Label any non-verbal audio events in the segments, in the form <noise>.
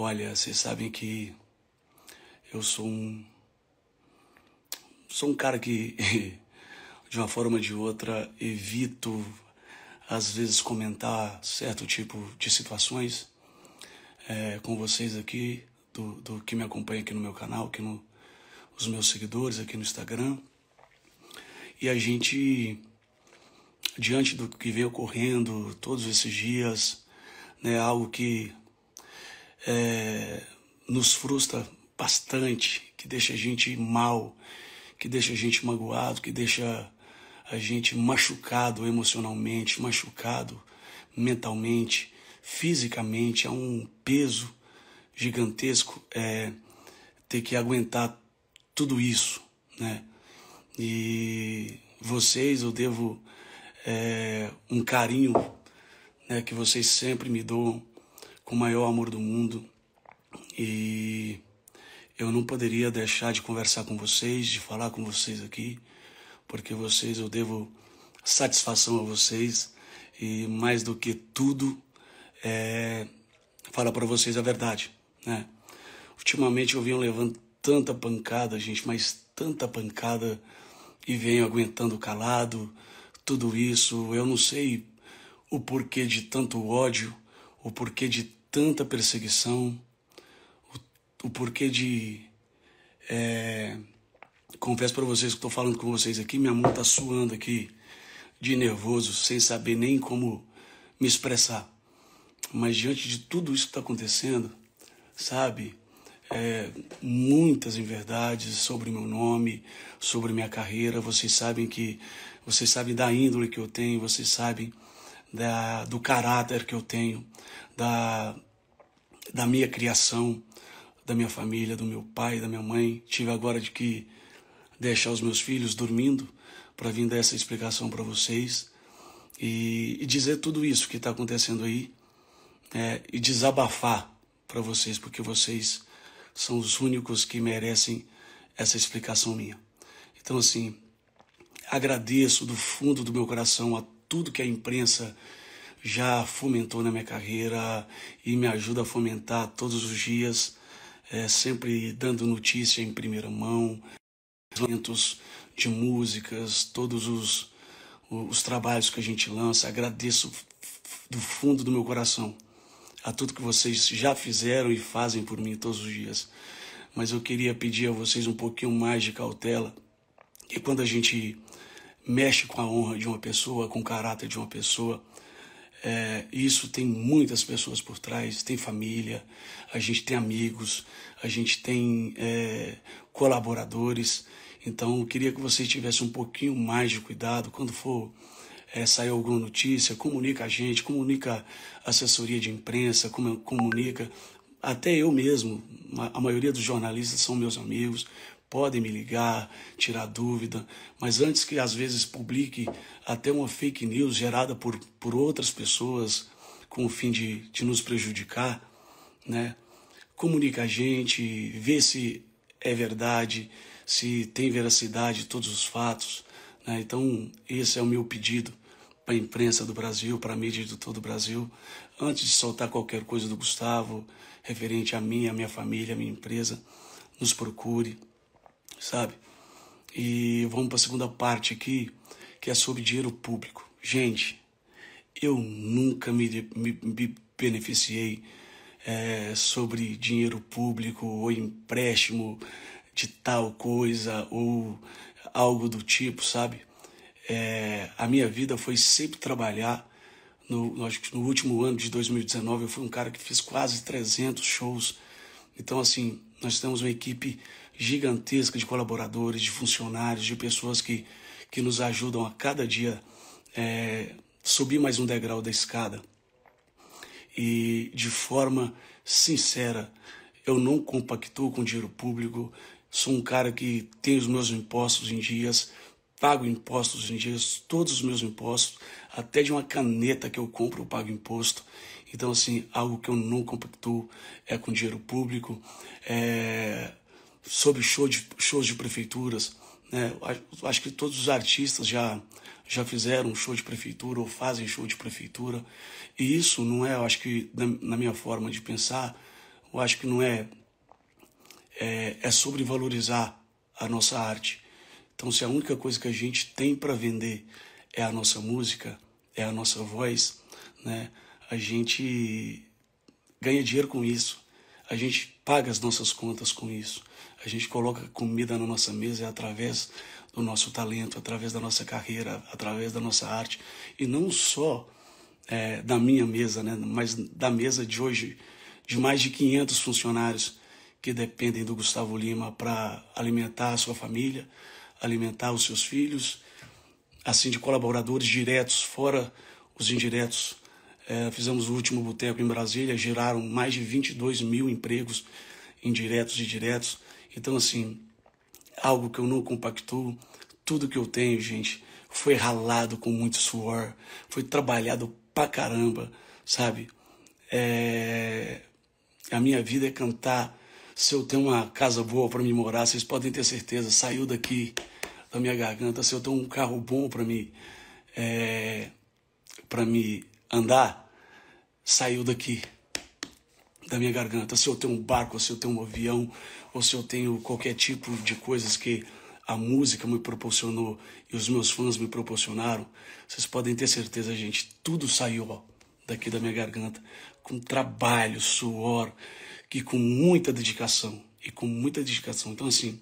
Olha, vocês sabem que eu sou um. Sou um cara que, <laughs> de uma forma ou de outra, evito, às vezes, comentar certo tipo de situações é, com vocês aqui, do, do que me acompanha aqui no meu canal, que no, os meus seguidores aqui no Instagram. E a gente, diante do que vem ocorrendo todos esses dias, né, algo que é, nos frustra bastante, que deixa a gente mal, que deixa a gente magoado, que deixa a gente machucado emocionalmente, machucado mentalmente, fisicamente. É um peso gigantesco é, ter que aguentar tudo isso, né? E vocês eu devo é, um carinho né, que vocês sempre me dão com o maior amor do mundo e eu não poderia deixar de conversar com vocês, de falar com vocês aqui, porque vocês eu devo satisfação a vocês e mais do que tudo é falar para vocês a verdade, né? Ultimamente eu venho levando tanta pancada, gente, mas tanta pancada e venho aguentando calado tudo isso. Eu não sei o porquê de tanto ódio, o porquê de tanta perseguição, o, o porquê de. É, confesso para vocês que estou falando com vocês aqui, minha mão está suando aqui, de nervoso, sem saber nem como me expressar. Mas diante de tudo isso que está acontecendo, sabe? É, muitas inverdades sobre meu nome, sobre minha carreira. Vocês sabem que vocês sabem da índole que eu tenho, vocês sabem da, do caráter que eu tenho, da, da minha criação, da minha família, do meu pai, da minha mãe. Tive agora de que deixar os meus filhos dormindo para vir dar essa explicação para vocês e, e, dizer tudo isso que está acontecendo aí é, e desabafar para vocês, porque vocês são os únicos que merecem essa explicação minha. Então, assim, agradeço do fundo do meu coração a tudo que a imprensa já fomentou na minha carreira e me ajuda a fomentar todos os dias, é, sempre dando notícia em primeira mão, lançamentos de músicas, todos os, os trabalhos que a gente lança. Agradeço do fundo do meu coração a tudo que vocês já fizeram e fazem por mim todos os dias. Mas eu queria pedir a vocês um pouquinho mais de cautela, que quando a gente mexe com a honra de uma pessoa, com o caráter de uma pessoa. É, isso tem muitas pessoas por trás, tem família, a gente tem amigos, a gente tem é, colaboradores. Então, eu queria que você tivesse um pouquinho mais de cuidado quando for é, sair alguma notícia, comunica a gente, comunica assessoria de imprensa, comunica até eu mesmo. A maioria dos jornalistas são meus amigos, podem me ligar, tirar dúvida, mas antes que às vezes publique até uma fake news gerada por, por outras pessoas com o fim de, de nos prejudicar, né? Comunica a gente, vê se é verdade, se tem veracidade todos os fatos. Né? Então, esse é o meu pedido para a imprensa do Brasil, para a mídia de todo o Brasil, antes de soltar qualquer coisa do Gustavo, referente a mim, a minha família, a minha empresa, nos procure, sabe? E vamos para a segunda parte aqui, que é sobre dinheiro público. Gente, eu nunca me, me, me beneficiei é, sobre dinheiro público ou empréstimo de tal coisa ou algo do tipo, sabe? É, a minha vida foi sempre trabalhar. No, acho que no último ano de 2019 eu fui um cara que fiz quase 300 shows. Então, assim, nós temos uma equipe gigantesca de colaboradores, de funcionários, de pessoas que, que nos ajudam a cada dia é, subir mais um degrau da escada. E de forma sincera, eu não compactuo com dinheiro público, sou um cara que tem os meus impostos em dias, pago impostos em dias, todos os meus impostos, até de uma caneta que eu compro eu pago imposto. Então, assim, algo que eu não compactuo é com dinheiro público, é sobre show de, shows de prefeituras. Né? Acho que todos os artistas já, já fizeram show de prefeitura ou fazem show de prefeitura. E isso não é, eu acho que, na, minha forma de pensar, eu acho que não é. É, é sobrevalorizar a nossa arte. Então, se a única coisa que a gente tem para vender é a nossa música, é a nossa voz, né? a gente ganha dinheiro com isso. A gente paga as nossas contas com isso. A gente coloca comida na nossa mesa é através do nosso talento, através da nossa carreira, através da nossa arte. E não só é, da minha mesa, né? mas da mesa de hoje, de mais de 500 funcionários que dependem do Gustavo Lima para alimentar a sua família, alimentar os seus filhos, assim de colaboradores diretos, fora os indiretos é, fizemos o último boteco em Brasília, geraram mais de 22 mil empregos indiretos e diretos. Então, assim, algo que eu não compactuo, tudo que eu tenho, gente, foi ralado com muito suor, foi trabalhado pra caramba, sabe? É... A minha vida é cantar. Se eu tenho uma casa boa para me morar, vocês podem ter certeza, saiu daqui da minha garganta. Se eu tenho um carro bom para me, é... para me andar, saiu daqui, da minha garganta. Se eu tenho um barco, se eu tenho um avião, ou se eu tenho qualquer tipo de coisas que a música me proporcionou e os meus fãs me proporcionaram, vocês podem ter certeza, gente, tudo saiu ó, daqui da minha garganta com trabalho, suor, que com muita dedicação e com muita dedicação. Então assim,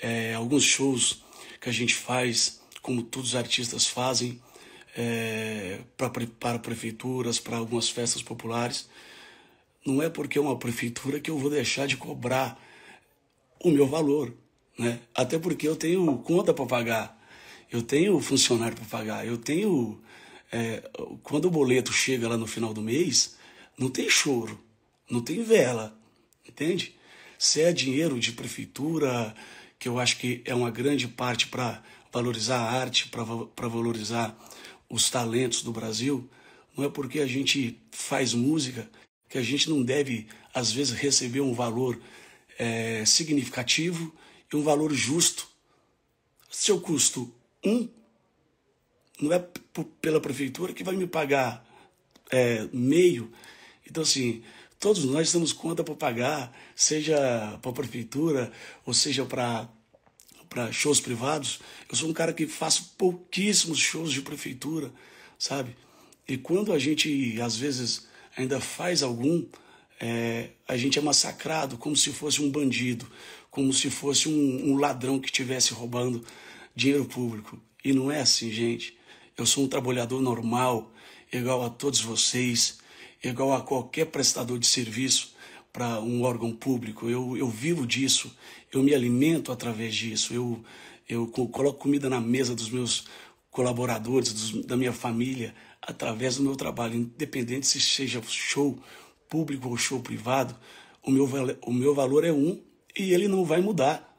é, alguns shows que a gente faz, como todos os artistas fazem, é, pra, para prefeituras, para algumas festas populares. Não é porque é uma prefeitura que eu vou deixar de cobrar o meu valor, né? Até porque eu tenho conta para pagar, eu tenho funcionário para pagar, eu tenho é, quando o boleto chega lá no final do mês, não tem choro, não tem vela, entende? Se é dinheiro de prefeitura, que eu acho que é uma grande parte para valorizar a arte, para valorizar os talentos do Brasil, não é porque a gente faz música que a gente não deve, às vezes, receber um valor é, significativo e um valor justo. Se eu custo um, não é pela prefeitura que vai me pagar é, meio. Então, assim, todos nós temos conta para pagar, seja para a prefeitura, ou seja para para shows privados, eu sou um cara que faço pouquíssimos shows de prefeitura, sabe? E quando a gente, às vezes, ainda faz algum, é, a gente é massacrado como se fosse um bandido, como se fosse um, um ladrão que estivesse roubando dinheiro público. E não é assim, gente. Eu sou um trabalhador normal, igual a todos vocês, igual a qualquer prestador de serviço para um órgão público. Eu, eu vivo disso, eu me alimento através disso, eu, eu coloco comida na mesa dos meus colaboradores, dos, da minha família, através do meu trabalho, independente se seja show público ou show privado, o meu, o meu valor é um e ele não vai mudar,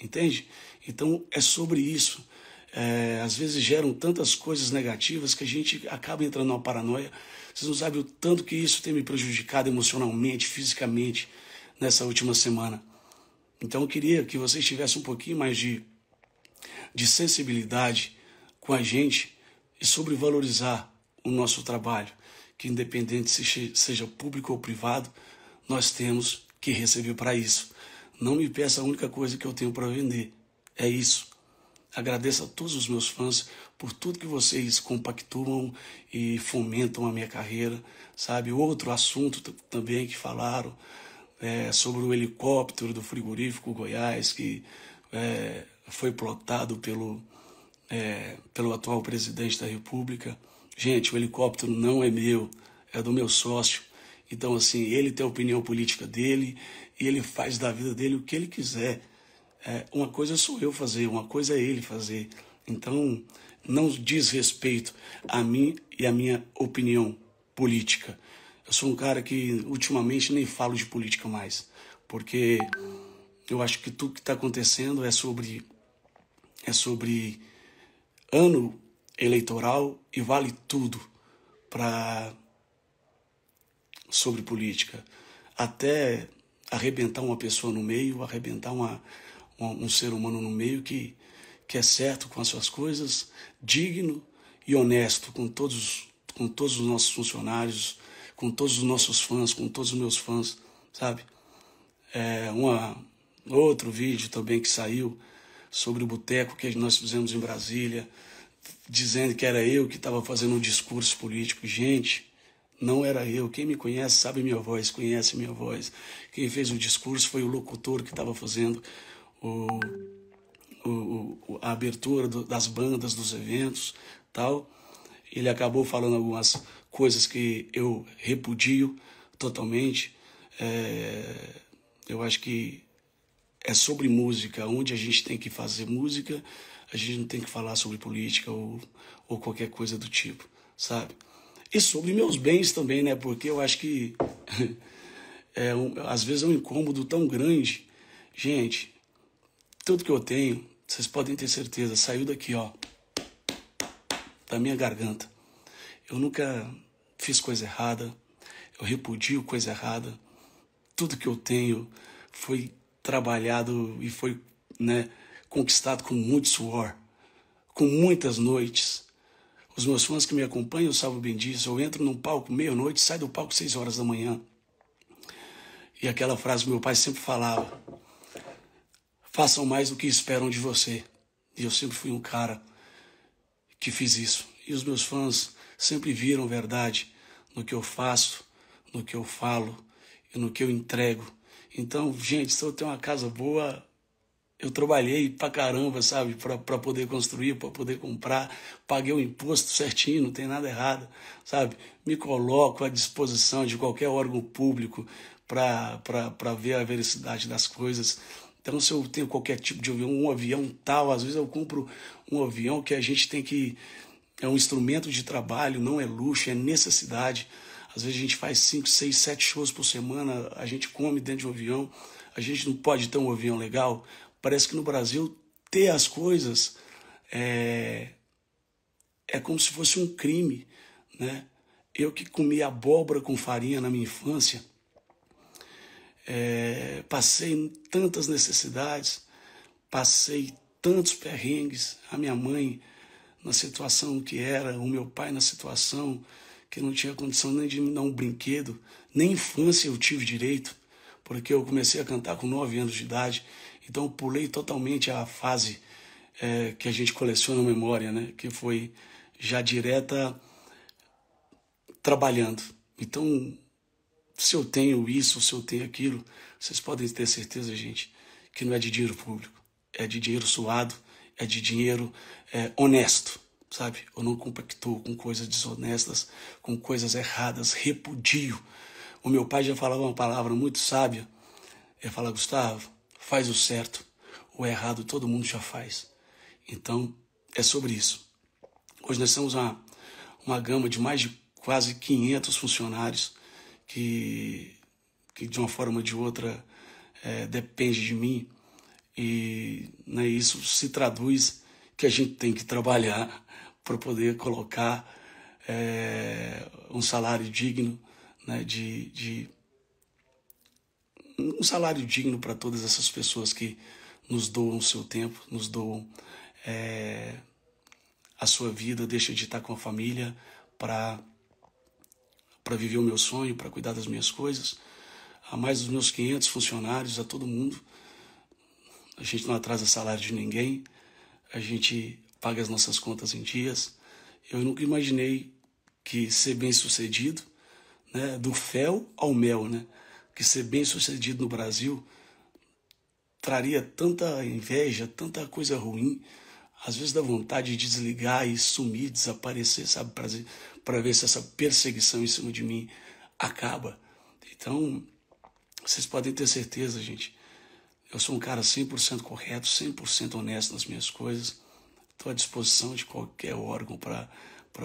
entende? Então é sobre isso. É, às vezes geram tantas coisas negativas que a gente acaba entrando numa paranoia vocês não sabem o tanto que isso tem me prejudicado emocionalmente, fisicamente, nessa última semana. Então eu queria que vocês tivessem um pouquinho mais de, de sensibilidade com a gente e sobrevalorizar o nosso trabalho, que independente se seja público ou privado, nós temos que receber para isso. Não me peça a única coisa que eu tenho para vender. É isso. Agradeço a todos os meus fãs por tudo que vocês compactuam e fomentam a minha carreira, sabe? Outro assunto também que falaram é, sobre o helicóptero do frigorífico Goiás que é, foi plotado pelo, é, pelo atual presidente da República. Gente, o helicóptero não é meu, é do meu sócio. Então, assim, ele tem a opinião política dele e ele faz da vida dele o que ele quiser. É, uma coisa sou eu fazer, uma coisa é ele fazer. Então, não diz respeito a mim e a minha opinião política. Eu sou um cara que ultimamente nem falo de política mais, porque eu acho que tudo que está acontecendo é sobre é sobre ano eleitoral e vale tudo para sobre política, até arrebentar uma pessoa no meio, arrebentar uma um, ser humano no meio que, que é certo com as suas coisas, digno e honesto com todos, com todos os nossos funcionários, com todos os nossos fãs, com todos os meus fãs, sabe? É, uma, outro vídeo também que saiu sobre o boteco que nós fizemos em Brasília, dizendo que era eu que estava fazendo um discurso político. Gente, não era eu. Quem me conhece sabe minha voz, conhece minha voz. Quem fez o discurso foi o locutor que estava fazendo o, o, a abertura do, das bandas, dos eventos, tal. Ele acabou falando algumas coisas que eu repudio totalmente. É, eu acho que é sobre música, onde a gente tem que fazer música, a gente não tem que falar sobre política ou, ou qualquer coisa do tipo, sabe? E sobre meus bens também, né? Porque eu acho que <laughs> é um, às vezes é um incômodo tão grande. Gente, tudo que eu tenho, vocês podem ter certeza, saiu daqui, ó, da minha garganta. Eu nunca fiz coisa errada, eu repudio coisa errada. Tudo que eu tenho foi trabalhado e foi, né, conquistado com muito suor, com muitas noites. Os meus fãs que me acompanham, salvo bem disso, eu entro num palco meia-noite, saio do palco seis horas da manhã. E aquela frase que meu pai sempre falava: Façam mais do que esperam de você. E eu sempre fui um cara que fiz isso. E os meus fãs sempre viram verdade no que eu faço, no que eu falo e no que eu entrego. Então, gente, se eu tenho uma casa boa, eu trabalhei pra caramba, sabe, pra, pra poder construir, pra poder comprar, paguei o imposto certinho, não tem nada errado, sabe? Me coloco à disposição de qualquer órgão público para ver a veracidade das coisas. Então, se eu tenho qualquer tipo de avião, um avião tal, às vezes eu compro um avião que a gente tem que. É um instrumento de trabalho, não é luxo, é necessidade. Às vezes a gente faz 5, 6, 7 shows por semana, a gente come dentro de um avião, a gente não pode ter um avião legal. Parece que no Brasil ter as coisas é, é como se fosse um crime. Né? Eu que comi abóbora com farinha na minha infância, é, passei tantas necessidades, passei tantos perrengues, a minha mãe na situação que era, o meu pai na situação que não tinha condição nem de me dar um brinquedo, nem infância eu tive direito, porque eu comecei a cantar com 9 anos de idade, então eu pulei totalmente a fase é, que a gente coleciona a memória, né? que foi já direta trabalhando. Então se eu tenho isso, se eu tenho aquilo, vocês podem ter certeza, gente, que não é de dinheiro público, é de dinheiro suado, é de dinheiro é, honesto, sabe? Eu não compactuo com coisas desonestas, com coisas erradas, repudio. O meu pai já falava uma palavra muito sábia, ele fala, Gustavo, faz o certo, o errado todo mundo já faz. Então, é sobre isso. Hoje nós temos uma, uma gama de mais de quase 500 funcionários, que, que de uma forma ou de outra é, depende de mim. E né, isso se traduz que a gente tem que trabalhar <laughs> para poder colocar é, um salário digno, né, de, de um salário digno para todas essas pessoas que nos doam o seu tempo, nos doam é, a sua vida, deixa de estar com a família para para viver o meu sonho, para cuidar das minhas coisas, a mais dos meus 500 funcionários, a todo mundo. A gente não atrasa salário de ninguém, a gente paga as nossas contas em dias. Eu nunca imaginei que ser bem sucedido, né, do fel ao mel, né, que ser bem sucedido no Brasil traria tanta inveja, tanta coisa ruim, às vezes dá vontade de desligar e sumir, desaparecer, sabe, para ver se essa perseguição em cima de mim acaba. Então, vocês podem ter certeza, gente. Eu sou um cara 100% correto, 100% honesto nas minhas coisas. Estou à disposição de qualquer órgão para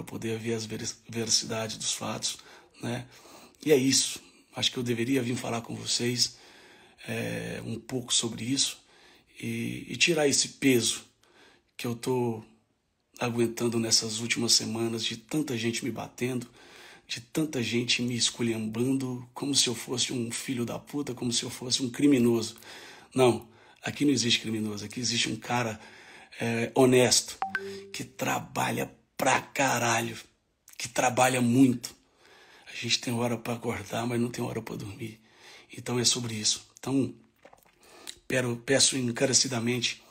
poder ver as veracidades dos fatos. Né? E é isso. Acho que eu deveria vir falar com vocês é, um pouco sobre isso e, e tirar esse peso que eu estou aguentando nessas últimas semanas de tanta gente me batendo, de tanta gente me esculhambando como se eu fosse um filho da puta, como se eu fosse um criminoso. Não, aqui não existe criminoso, aqui existe um cara é, honesto, que trabalha pra caralho, que trabalha muito. A gente tem hora para acordar, mas não tem hora para dormir. Então é sobre isso. Então, peço encarecidamente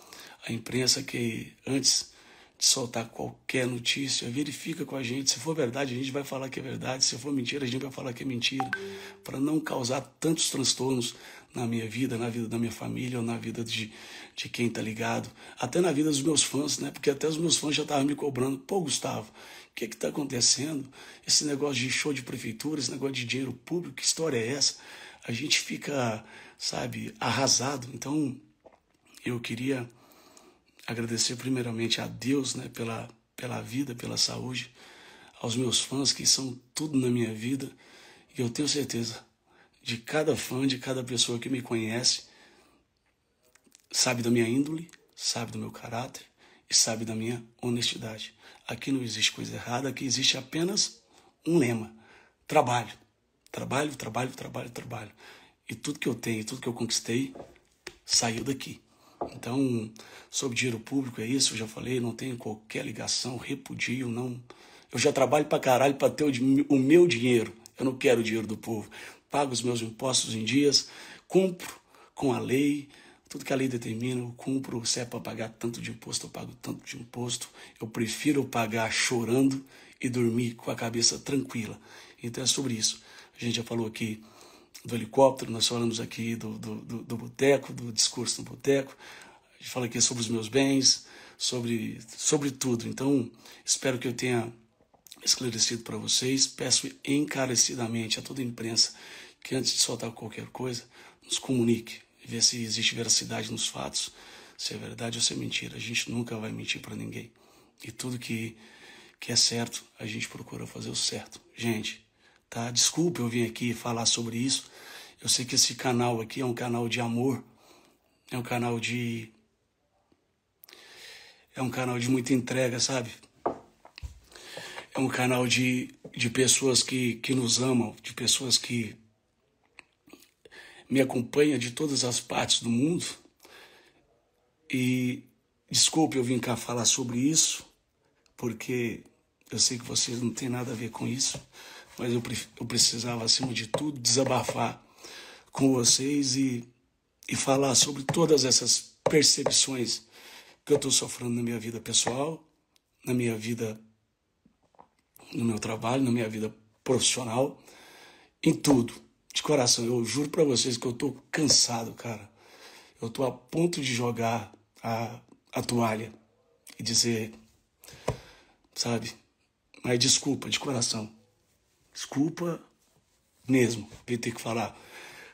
à imprensa que antes soltar qualquer notícia, verifica com a gente. Se for verdade, a gente vai falar que é verdade. Se for mentira, a gente vai falar que é mentira. Para não causar tantos transtornos na minha vida, na vida da minha família, ou na vida de, de quem tá ligado. Até na vida dos meus fãs, né? Porque até os meus fãs já estavam me cobrando. Pô, Gustavo, o que que tá acontecendo? Esse negócio de show de prefeitura, esse negócio de dinheiro público, que história é essa? A gente fica, sabe, arrasado. Então, eu queria agradecer primeiramente a Deus né, pela, pela vida, pela saúde, aos meus fãs que são tudo na minha vida. E eu tenho certeza de cada fã, de cada pessoa que me conhece, sabe da minha índole, sabe do meu caráter e sabe da minha honestidade. Aqui não existe coisa errada, aqui existe apenas um lema: trabalho. Trabalho, trabalho, trabalho, trabalho. E tudo que eu tenho, tudo que eu conquistei, saiu daqui. Então, sobre dinheiro público, é isso, eu já falei, não tenho qualquer ligação, repudio, não. Eu já trabalho pra caralho pra ter o, o meu dinheiro. Eu não quero o dinheiro do povo. Pago os meus impostos em dias, cumpro com a lei, tudo que a lei determina, eu cumpro. Se é para pagar tanto de imposto, eu pago tanto de imposto. Eu prefiro pagar chorando e dormir com a cabeça tranquila. Então é sobre isso. A gente já falou aqui do helicóptero, nós falamos aqui do, do, do, do boteco, do discurso no boteco, a gente fala aqui sobre os meus bens, sobre, sobre tudo. Então, espero que eu tenha esclarecido para vocês. Peço encarecidamente a toda a imprensa que antes de soltar qualquer coisa, nos comunique, ver se existe veracidade nos fatos, se é verdade ou se é mentira. A gente nunca vai mentir para ninguém. E tudo que, que é certo, a gente procura fazer o certo. Gente, tá? Desculpa eu vir aqui falar sobre isso. Eu sei que esse canal aqui é um canal de amor, é um canal de é um canal de muita entrega, sabe? É um canal de, de pessoas que, que nos amam, de pessoas que me acompanham de todas as partes do mundo. E desculpe eu vim cá falar sobre isso, porque eu sei que vocês não têm nada a ver com isso mas eu, eu precisava, acima de tudo, desabafar com vocês e, e falar sobre todas essas percepções que eu estou sofrendo na minha vida pessoal, na minha vida, no meu trabalho, na minha vida profissional, em tudo. De coração, eu juro para vocês que eu estou cansado, cara. Eu estou a ponto de jogar a, a toalha e dizer, sabe, mas desculpa, de coração. Desculpa mesmo eu ter que falar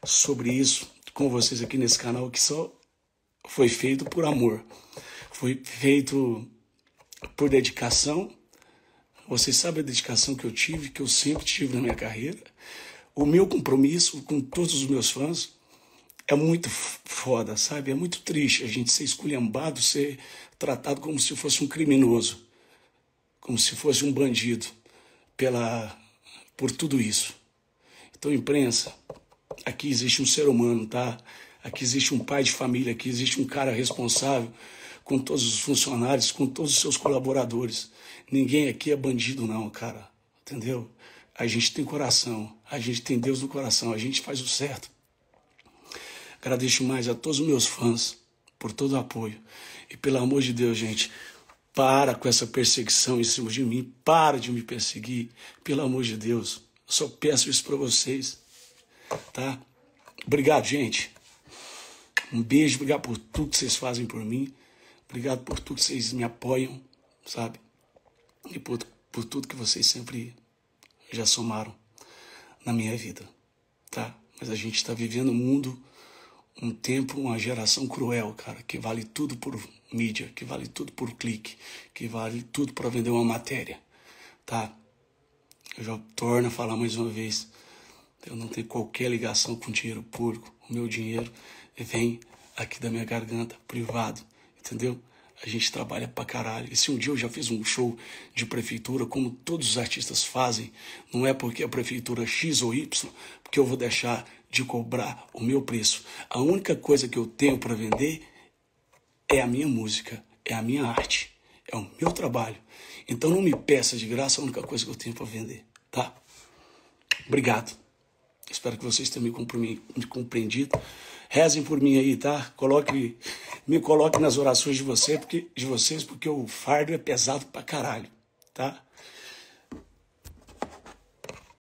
sobre isso com vocês aqui nesse canal que só foi feito por amor, foi feito por dedicação. Vocês sabem a dedicação que eu tive, que eu sempre tive na minha carreira. O meu compromisso com todos os meus fãs é muito foda, sabe? É muito triste a gente ser esculhambado, ser tratado como se fosse um criminoso, como se fosse um bandido pela por tudo isso. Então, imprensa, aqui existe um ser humano, tá? Aqui existe um pai de família, aqui existe um cara responsável com todos os funcionários, com todos os seus colaboradores. Ninguém aqui é bandido, não, cara. Entendeu? A gente tem coração, a gente tem Deus no coração, a gente faz o certo. Agradeço mais a todos os meus fãs por todo o apoio. E pelo amor de Deus, gente, para com essa perseguição em cima de mim. Para de me perseguir. Pelo amor de Deus. Eu só peço isso para vocês. Tá? Obrigado, gente. Um beijo. Obrigado por tudo que vocês fazem por mim. Obrigado por tudo que vocês me apoiam, sabe? E por, por tudo que vocês sempre já somaram na minha vida, tá? Mas a gente está vivendo um mundo um tempo, uma geração cruel, cara, que vale tudo por mídia, que vale tudo por clique, que vale tudo para vender uma matéria, tá? Eu já torno a falar mais uma vez, eu não tenho qualquer ligação com dinheiro público, o meu dinheiro vem aqui da minha garganta, privado, entendeu? A gente trabalha pra caralho. E se um dia eu já fiz um show de prefeitura, como todos os artistas fazem, não é porque a prefeitura X ou Y, porque eu vou deixar de cobrar o meu preço. A única coisa que eu tenho para vender é a minha música, é a minha arte, é o meu trabalho. Então não me peça de graça é a única coisa que eu tenho para vender, tá? Obrigado. Espero que vocês tenham me compreendido. Rezem por mim aí, tá? Coloque, me coloque nas orações de, você, porque, de vocês, porque o fardo é pesado pra caralho, tá?